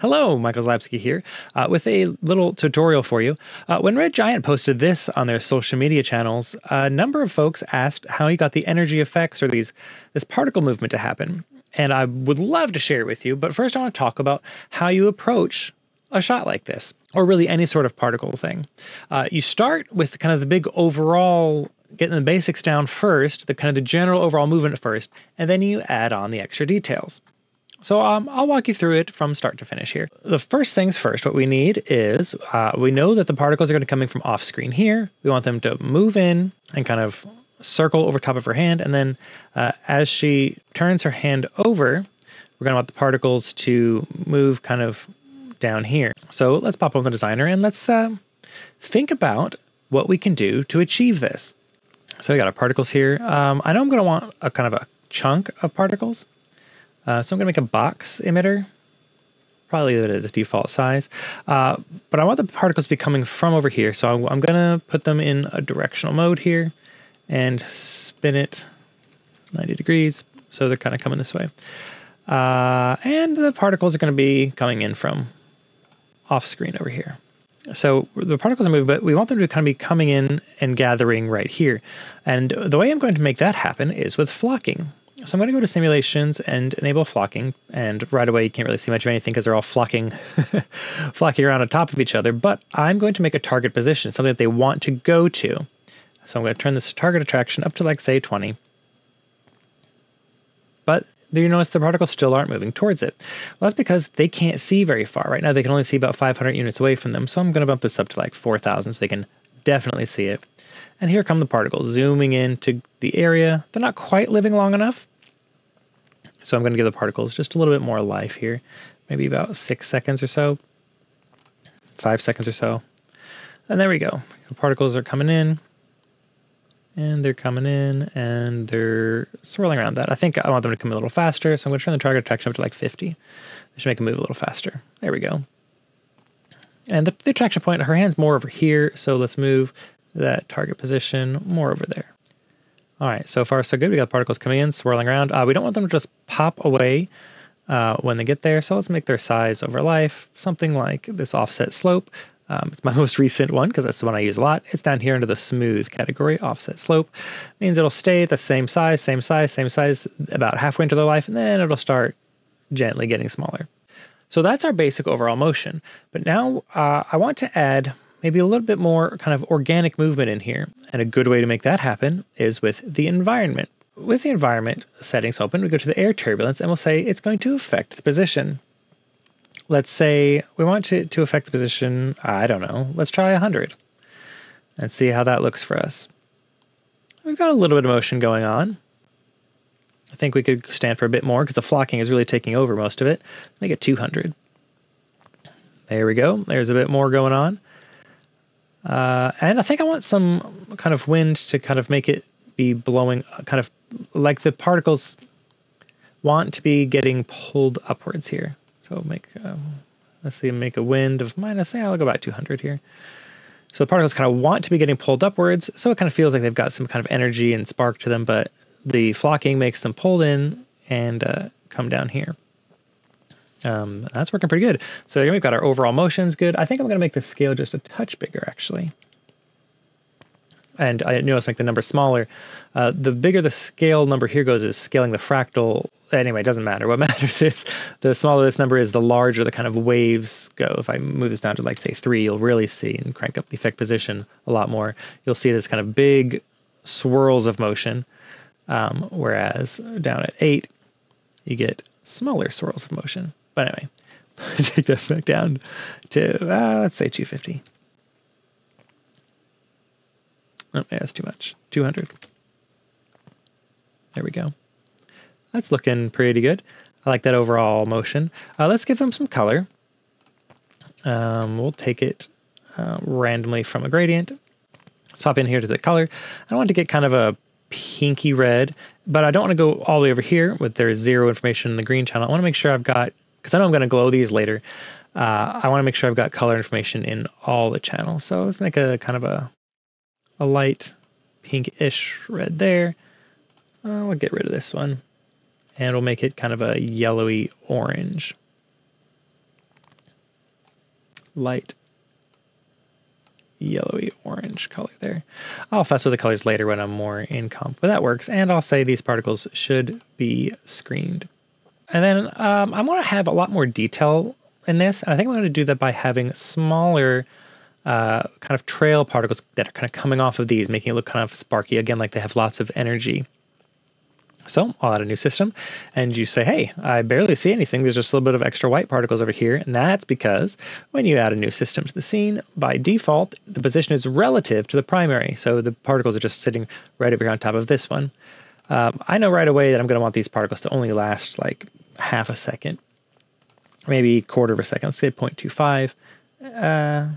Hello, Michael Zlapsky here uh, with a little tutorial for you. Uh, when Red Giant posted this on their social media channels, a number of folks asked how he got the energy effects or these this particle movement to happen. And I would love to share it with you, but first I want to talk about how you approach a shot like this, or really any sort of particle thing. Uh, you start with kind of the big overall getting the basics down first, the kind of the general overall movement first, and then you add on the extra details. So um, I'll walk you through it from start to finish here. The first things first, what we need is uh, we know that the particles are going to be coming from off screen here. We want them to move in and kind of circle over top of her hand. And then uh, as she turns her hand over, we're going to want the particles to move kind of down here. So let's pop on the designer and let's uh, think about what we can do to achieve this. So we got our particles here. Um, I know I'm going to want a kind of a chunk of particles. Uh, so I'm going to make a box emitter. Probably leave it at the default size. Uh, but I want the particles to be coming from over here. So I'm, I'm going to put them in a directional mode here and spin it 90 degrees. So they're kind of coming this way. Uh, and the particles are going to be coming in from off screen over here. So the particles are moving, but we want them to kind of be coming in and gathering right here. And the way I'm going to make that happen is with flocking. So I'm going to go to simulations and enable flocking. And right away, you can't really see much of anything because they're all flocking, flocking around on top of each other. But I'm going to make a target position, something that they want to go to. So I'm going to turn this target attraction up to like say 20. But you notice the particles still aren't moving towards it. Well, that's because they can't see very far. Right now, they can only see about 500 units away from them. So I'm going to bump this up to like 4,000 so they can definitely see it. And here come the particles zooming into the area. They're not quite living long enough, so I'm going to give the particles just a little bit more life here, maybe about six seconds or so, five seconds or so. And there we go. The particles are coming in and they're coming in and they're swirling around that. I think I want them to come a little faster, so I'm going to turn the target attraction up to like 50. They should make them move a little faster. There we go. And the, the attraction point, her hand's more over here, so let's move that target position more over there. All right, so far so good. We got particles coming in, swirling around. Uh, we don't want them to just pop away uh, when they get there, so let's make their size over life something like this offset slope. Um, it's my most recent one because that's the one I use a lot. It's down here under the smooth category, offset slope. Means it'll stay the same size, same size, same size about halfway into their life, and then it'll start gently getting smaller. So that's our basic overall motion. But now uh, I want to add maybe a little bit more kind of organic movement in here. And a good way to make that happen is with the environment. With the environment settings open, we go to the air turbulence and we'll say it's going to affect the position. Let's say we want it to, to affect the position, I don't know, let's try 100 and see how that looks for us. We've got a little bit of motion going on. I think we could stand for a bit more because the flocking is really taking over most of it. Make it 200. There we go. There's a bit more going on. Uh, and I think I want some kind of wind to kind of make it be blowing, uh, kind of like the particles want to be getting pulled upwards here. So make, um, let's see, make a wind of minus, yeah, I'll go about 200 here. So the particles kind of want to be getting pulled upwards, so it kind of feels like they've got some kind of energy and spark to them, but the flocking makes them pull in and uh, come down here. Um, that's working pretty good. So we've got our overall motions good. I think I'm going to make the scale just a touch bigger, actually. And I noticed make the number smaller. Uh, the bigger the scale number here goes is scaling the fractal. Anyway, it doesn't matter. What matters is the smaller this number is, the larger the kind of waves go. If I move this down to like say three, you'll really see and crank up the effect position a lot more. You'll see this kind of big swirls of motion. Um, whereas down at eight, you get smaller swirls of motion. But anyway, take this back down to, uh, let's say 250. Oh, yeah, that's too much. 200. There we go. That's looking pretty good. I like that overall motion. Uh, let's give them some color. Um, we'll take it uh, randomly from a gradient. Let's pop in here to the color. I want to get kind of a pinky red, but I don't want to go all the way over here with their zero information in the green channel. I want to make sure I've got because I know I'm going to glow these later. Uh, I want to make sure I've got color information in all the channels. So let's make a kind of a, a light pinkish red there. Uh, we'll get rid of this one and we'll make it kind of a yellowy orange. Light yellowy orange color there. I'll fuss with the colors later when I'm more in comp, but that works. And I'll say these particles should be screened. And then um, I'm going to have a lot more detail in this. And I think I'm going to do that by having smaller uh, kind of trail particles that are kind of coming off of these, making it look kind of sparky again, like they have lots of energy. So I'll add a new system and you say, hey, I barely see anything. There's just a little bit of extra white particles over here. And that's because when you add a new system to the scene, by default, the position is relative to the primary. So the particles are just sitting right over here on top of this one. Um, I know right away that I'm going to want these particles to only last like half a second, maybe quarter of a second, let's say 0.25, uh,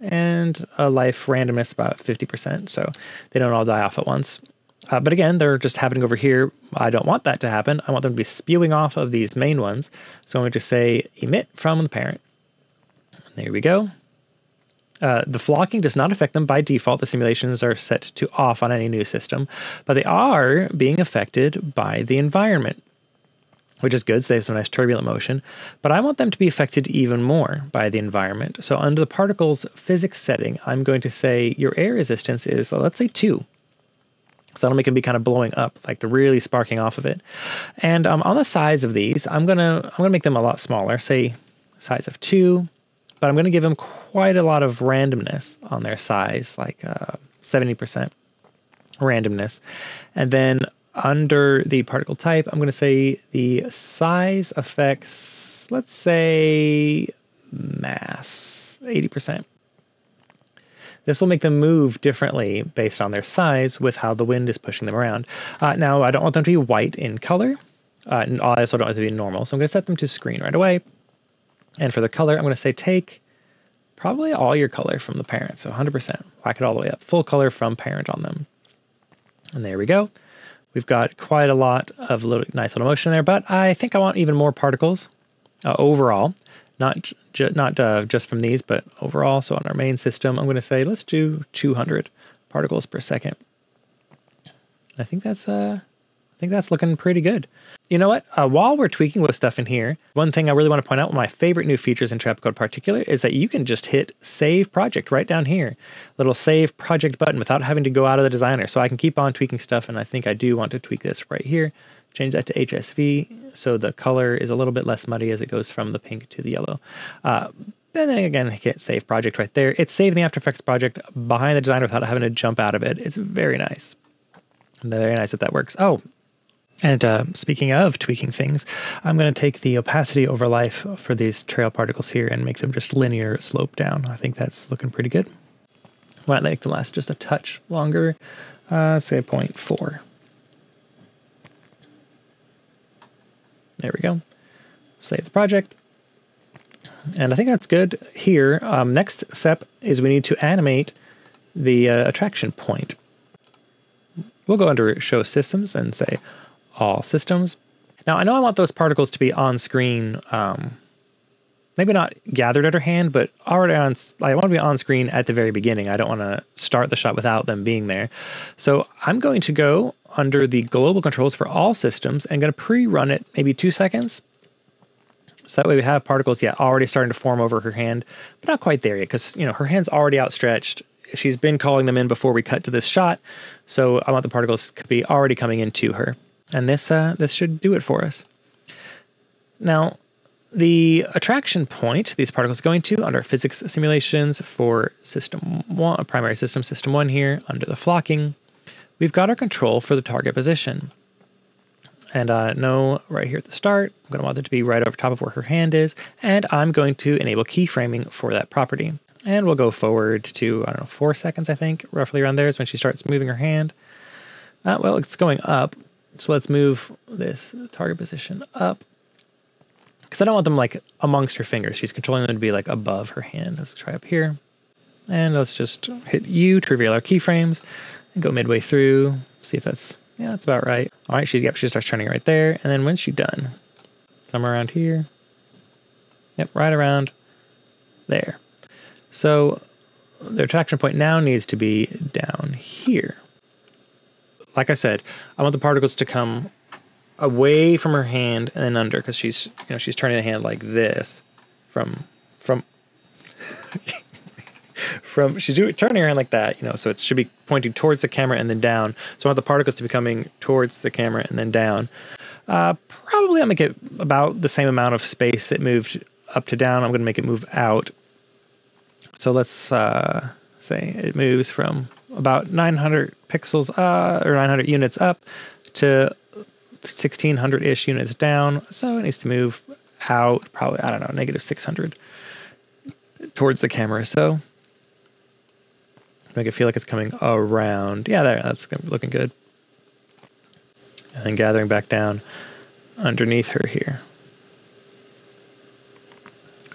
and a life randomness about 50%, so they don't all die off at once. Uh, but again, they're just happening over here. I don't want that to happen. I want them to be spewing off of these main ones. So I'm going to say emit from the parent. There we go. Uh, the flocking does not affect them by default. The simulations are set to off on any new system, but they are being affected by the environment, which is good. So they have some nice turbulent motion, but I want them to be affected even more by the environment. So under the particles physics setting, I'm going to say your air resistance is, let's say, two. So that'll make them be kind of blowing up, like the really sparking off of it. And um, on the size of these, I'm gonna I'm gonna make them a lot smaller. Say size of two but I'm going to give them quite a lot of randomness on their size, like uh, 70% randomness. And then under the particle type, I'm going to say the size affects, let's say, mass, 80%. This will make them move differently based on their size with how the wind is pushing them around. Uh, now, I don't want them to be white in color. Uh, and I also don't want them to be normal, so I'm going to set them to screen right away. And for the color, I'm going to say take probably all your color from the parent. So 100%, whack it all the way up. Full color from parent on them. And there we go. We've got quite a lot of little, nice little motion there, but I think I want even more particles uh, overall, not not uh, just from these, but overall. So on our main system, I'm going to say let's do 200 particles per second. I think that's uh, I think that's looking pretty good. You know what? Uh, while we're tweaking with stuff in here, one thing I really want to point out, one of my favorite new features in Trapcode particular is that you can just hit save project right down here, little save project button without having to go out of the designer. So I can keep on tweaking stuff. And I think I do want to tweak this right here, change that to HSV. So the color is a little bit less muddy as it goes from the pink to the yellow. Uh, and then again, hit save project right there. It's saving the After Effects project behind the designer without having to jump out of it. It's very nice. Very nice that that works. Oh, and uh, speaking of tweaking things, I'm going to take the opacity over life for these trail particles here and make them just linear slope down. I think that's looking pretty good. Might make the last just a touch longer, uh, say 0.4. There we go. Save the project. And I think that's good here. Um, next step is we need to animate the uh, attraction point. We'll go under Show Systems and say all systems. Now, I know I want those particles to be on screen, um, maybe not gathered at her hand, but already on, I want to be on screen at the very beginning. I don't want to start the shot without them being there. So I'm going to go under the global controls for all systems and going to pre-run it maybe two seconds. So that way we have particles, yeah, already starting to form over her hand, but not quite there yet because, you know, her hand's already outstretched she's been calling them in before we cut to this shot. So I want the particles to be already coming into her. And this, uh, this should do it for us. Now, the attraction point these particles going to under physics simulations for system one, primary system, system one here, under the flocking, we've got our control for the target position. And uh, no, right here at the start, I'm going to want it to be right over top of where her hand is, and I'm going to enable keyframing for that property. And we'll go forward to, I don't know, four seconds, I think, roughly around there is when she starts moving her hand. Uh, well, it's going up, so let's move this target position up. Because I don't want them like amongst her fingers. She's controlling them to be like above her hand. Let's try up here. And let's just hit U, to reveal our keyframes, and go midway through, see if that's, yeah, that's about right. All right, she's, yep, she starts turning right there. And then once she's done? Somewhere around here. Yep, right around there. So their attraction point now needs to be down here like I said, I want the particles to come away from her hand and then under because she's you know she's turning the hand like this from from from she's doing, turning her hand like that you know so it should be pointing towards the camera and then down so i want the particles to be coming towards the camera and then down uh, probably i'm gonna get about the same amount of space that moved up to down i'm gonna make it move out so let's uh, say it moves from about 900 pixels uh, or 900 units up to 1600 ish units down. So it needs to move out probably, I don't know, negative 600 towards the camera. So make it feel like it's coming around. Yeah, there, that's looking good. And gathering back down underneath her here.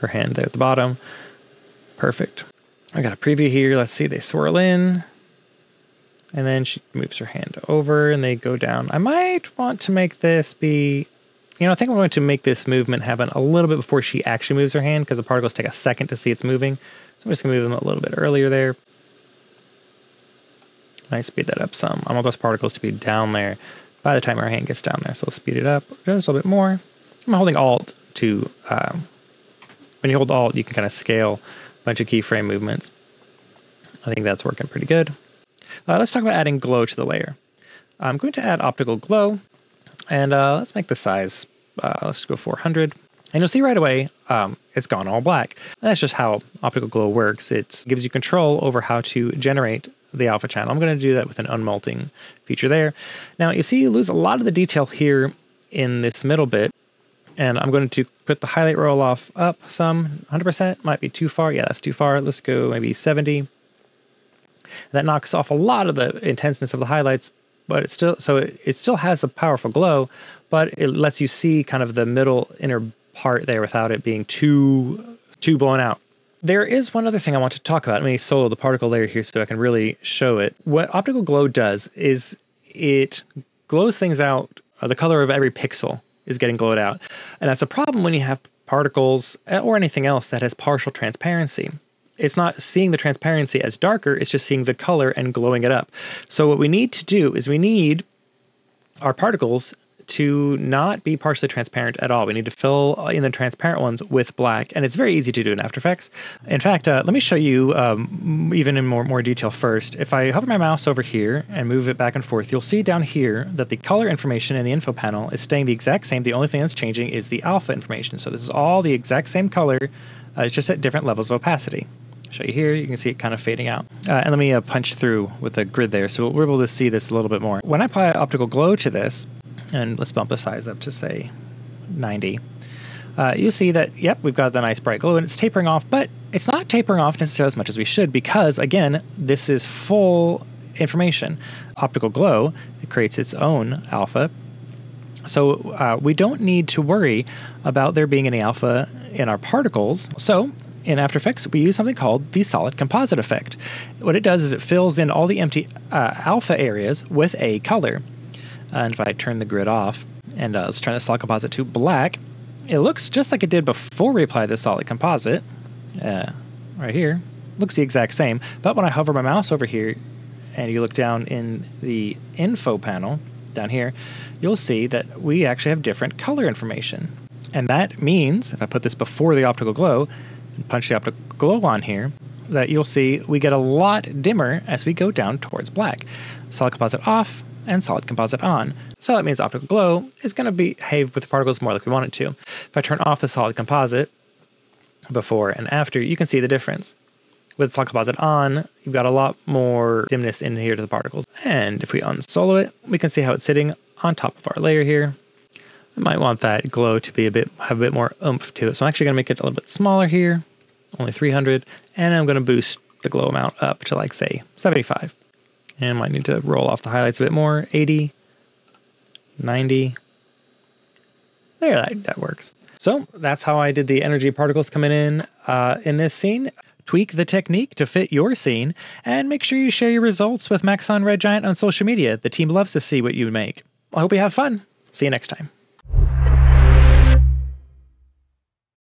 Her hand there at the bottom. Perfect. I got a preview here. Let's see, they swirl in. And then she moves her hand over and they go down. I might want to make this be, you know, I think I'm going to make this movement happen a little bit before she actually moves her hand because the particles take a second to see it's moving. So I'm just going to move them a little bit earlier there. I speed that up some. I want those particles to be down there by the time her hand gets down there. So we'll speed it up just a little bit more. I'm holding Alt to, um, when you hold Alt, you can kind of scale a bunch of keyframe movements. I think that's working pretty good. Uh, let's talk about adding glow to the layer. I'm going to add optical glow, and uh, let's make the size, uh, let's go 400. And you'll see right away, um, it's gone all black. that's just how optical glow works. It gives you control over how to generate the alpha channel. I'm going to do that with an unmolting feature there. Now you see you lose a lot of the detail here in this middle bit. And I'm going to put the highlight roll off up some, 100%, might be too far. Yeah, that's too far. Let's go maybe 70. That knocks off a lot of the intenseness of the highlights, but it still so it, it still has the powerful glow, but it lets you see kind of the middle inner part there without it being too too blown out. There is one other thing I want to talk about. Let me solo the particle layer here so I can really show it. What optical glow does is it glows things out. Uh, the color of every pixel is getting glowed out, and that's a problem when you have particles eh, or anything else that has partial transparency it's not seeing the transparency as darker, it's just seeing the color and glowing it up. So what we need to do is we need our particles to not be partially transparent at all. We need to fill uh, in the transparent ones with black, and it's very easy to do in After Effects. In fact, uh, let me show you um, even in more, more detail first. If I hover my mouse over here and move it back and forth, you'll see down here that the color information in the info panel is staying the exact same. The only thing that's changing is the alpha information. So this is all the exact same color, uh, it's just at different levels of opacity show you here. You can see it kind of fading out. Uh, and let me uh, punch through with a grid there so we're able to see this a little bit more. When I apply optical glow to this, and let's bump the size up to say 90. Uh, you see that, yep, we've got the nice bright glow and it's tapering off, but it's not tapering off necessarily as much as we should because, again, this is full information. Optical glow, it creates its own alpha. So uh, we don't need to worry about there being any alpha in our particles. So in After Effects, we use something called the solid composite effect. What it does is it fills in all the empty uh, alpha areas with a color. Uh, and if I turn the grid off and uh, let's turn the solid composite to black, it looks just like it did before we applied the solid composite, uh, right here. Looks the exact same, but when I hover my mouse over here and you look down in the info panel down here, you'll see that we actually have different color information. And that means, if I put this before the optical glow and punch the optical glow on here, that you'll see we get a lot dimmer as we go down towards black. Solid composite off, and solid composite on. So that means optical glow is going to behave with the particles more like we want it to. If I turn off the solid composite before and after, you can see the difference. With solid composite on, you've got a lot more dimness in here to the particles. And if we unsolo it, we can see how it's sitting on top of our layer here. I might want that glow to be a bit have a bit more oomph to it. So I'm actually going to make it a little bit smaller here, only 300, and I'm going to boost the glow amount up to like say 75. And might need to roll off the highlights a bit more. 80, 90. There, that, that works. So that's how I did the energy particles coming in uh, in this scene. Tweak the technique to fit your scene, and make sure you share your results with Maxon Red Giant on social media. The team loves to see what you make. I hope you have fun. See you next time.